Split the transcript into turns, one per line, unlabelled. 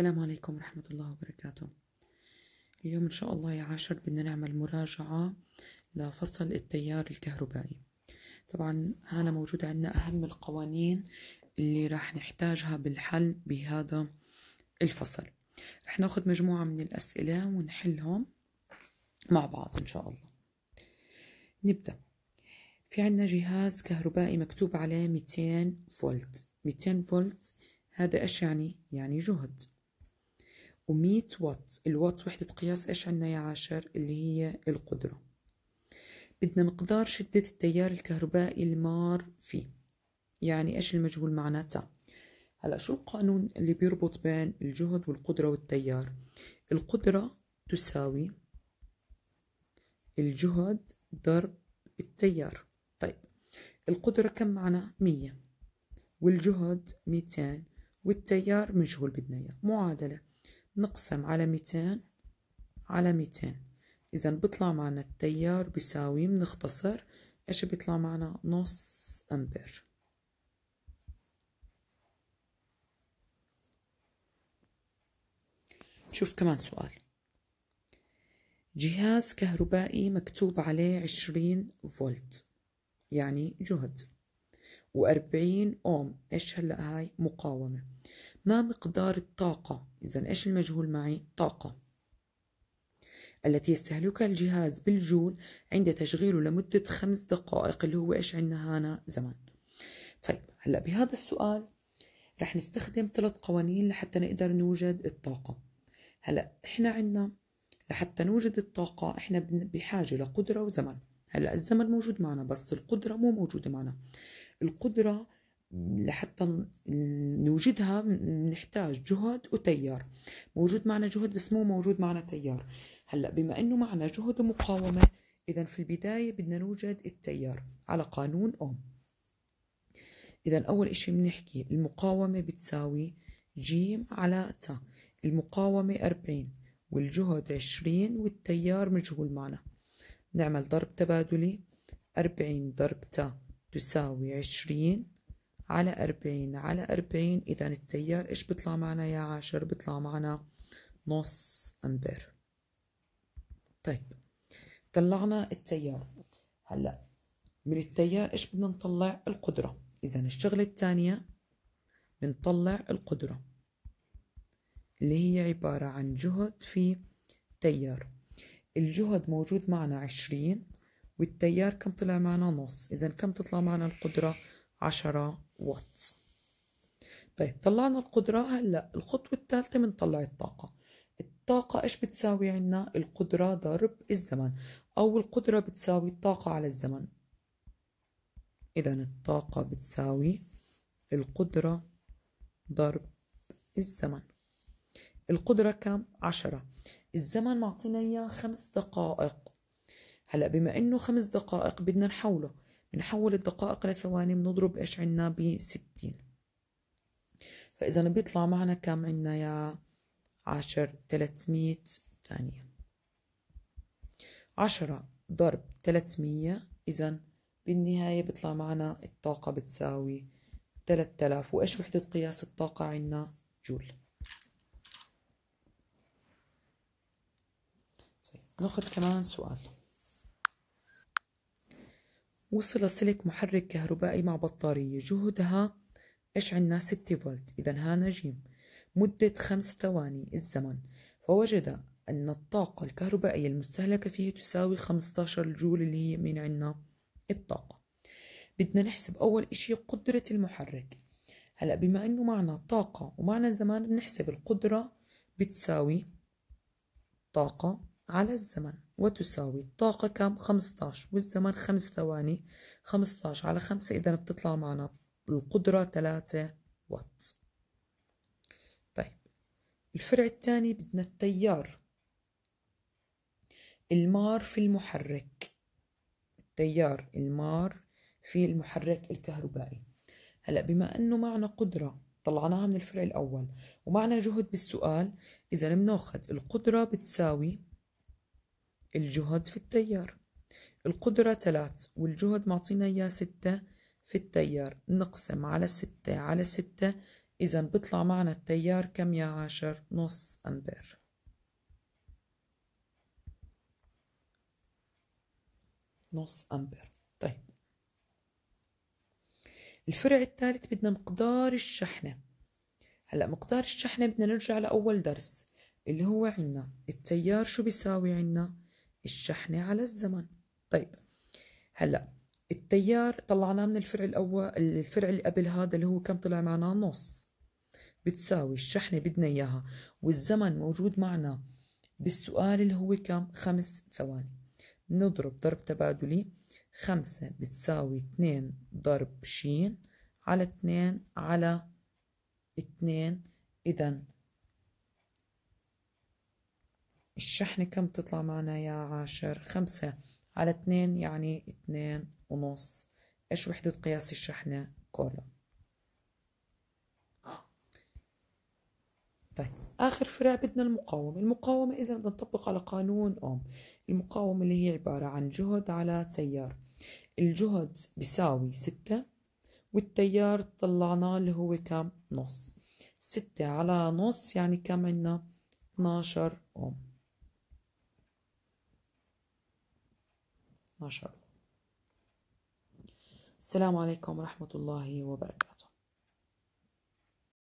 السلام عليكم ورحمة الله وبركاته اليوم إن شاء الله يا عاشر بدنا نعمل مراجعة لفصل التيار الكهربائي طبعا هنا موجودة عندنا أهم القوانين اللي راح نحتاجها بالحل بهذا الفصل راح ناخذ مجموعة من الأسئلة ونحلهم مع بعض إن شاء الله نبدأ في عندنا جهاز كهربائي مكتوب عليه 200 فولت 200 فولت هذا ايش يعني؟ يعني جهد و100 وات الوات وحدة قياس ايش عنا يا عاشر اللي هي القدرة بدنا مقدار شدة التيار الكهربائي المار فيه يعني ايش المجهول معناتها هلا شو القانون اللي بيربط بين الجهد والقدرة والتيار القدرة تساوي الجهد ضرب التيار طيب القدرة كم معنا مية والجهد ميتين والتيار مجهول بدنا إياه معادلة نقسم على ميتين على ميتين إذا بطلع معنا التيار بيساوي بنختصر إيش بيطلع معنا نص أمبير شوف كمان سؤال جهاز كهربائي مكتوب عليه 20 فولت يعني جهد و40 أوم إيش هلأ هاي مقاومة ما مقدار الطاقة إذا إيش المجهول معي طاقة التي يستهلكها الجهاز بالجول عند تشغيله لمدة خمس دقائق اللي هو إيش عندنا هنا زمان طيب هلأ بهذا السؤال رح نستخدم ثلاث قوانين لحتى نقدر نوجد الطاقة هلأ إحنا عندنا لحتى نوجد الطاقة إحنا بحاجة لقدرة وزمن هلأ الزمن موجود معنا بس القدرة مو موجودة معنا القدرة لحتى نوجدها نحتاج جهد وتيار موجود معنا جهد بس مو موجود معنا تيار هلا بما انه معنا جهد ومقاومه اذا في البدايه بدنا نوجد التيار على قانون اوم اذا اول شيء بنحكي المقاومه بتساوي جيم على تا المقاومه 40 والجهد 20 والتيار مجهول معنا نعمل ضرب تبادلي 40 ضرب تا تساوي 20 على أربعين على أربعين إذا التيار إيش بطلع معنا يا عاشر بطلع معنا نص أمبير طيب طلعنا التيار هلأ من التيار إيش بدنا نطلع القدرة إذا الشغلة الثانية بنطلع القدرة اللي هي عبارة عن جهد في تيار الجهد موجود معنا عشرين والتيار كم طلع معنا نص إذا كم تطلع معنا القدرة؟ عشرة وات طيب طلعنا القدرة هلأ الخطوة الثالثة بنطلع الطاقة الطاقة إيش بتساوي عنا القدرة ضرب الزمن أو القدرة بتساوي الطاقة على الزمن إذا الطاقة بتساوي القدرة ضرب الزمن القدرة كم؟ عشرة الزمن معطينا إياه خمس دقائق هلأ بما إنه خمس دقائق بدنا نحوله بنحول الدقائق لثواني بنضرب ايش عنا بستين فاذا بيطلع معنا كم عنا يا عشر 300 ثانية عشرة ضرب 300 إذا بالنهاية بيطلع معنا الطاقة بتساوي 3000 آلاف وإيش وحدة قياس الطاقة عنا جول طيب، ناخذ كمان سؤال وصل سلك محرك كهربائي مع بطارية جهدها إيش عنا 6 فولت إذا هانا جيم مدة خمس ثواني الزمن فوجد أن الطاقة الكهربائية المستهلكة فيه تساوي 15 جول اللي هي من عنا الطاقة بدنا نحسب أول إشي قدرة المحرك هلأ بما أنه معنا طاقة ومعنا زمان بنحسب القدرة بتساوي طاقة على الزمن وتساوي الطاقة كم؟ 15 والزمن 5 ثواني 15 على 5 إذا بتطلع معنا القدرة 3 وات طيب الفرع الثاني بدنا التيار المار في المحرك التيار المار في المحرك الكهربائي هلا بما انه معنا قدره طلعناها من الفرع الاول ومعنا جهد بالسؤال اذا بناخذ القدره بتساوي الجهد في التيار القدرة ثلاث والجهد معطينا إياه ستة في التيار نقسم على ستة على ستة إذا بطلع معنا التيار كم يا عشر نص أمبير نص أمبير طيب الفرع الثالث بدنا مقدار الشحنة هلأ مقدار الشحنة بدنا نرجع لأول درس اللي هو عنا التيار شو بيساوي عنا؟ الشحنة على الزمن طيب هلأ التيار طلعناه من الفرع الأول الفرع اللي قبل هذا اللي هو كم طلع معنا نص بتساوي الشحنة بدنا إياها والزمن موجود معنا بالسؤال اللي هو كم خمس ثواني نضرب ضرب تبادلي خمسة بتساوي اتنين ضرب شين على اتنين على اتنين إذا الشحنة كم بتطلع معنا يا عاشر خمسة على اتنين يعني اتنين ونص ايش وحدة قياس الشحنة كولوم طيب آخر فرع بدنا المقاومة المقاومة إذا بدنا نطبق على قانون أوم المقاومة اللي هي عبارة عن جهد على تيار الجهد بيساوي ستة والتيار طلعناه اللي هو كم نص ستة على نص يعني كم عندنا 12 أوم 12 السلام عليكم ورحمة الله وبركاته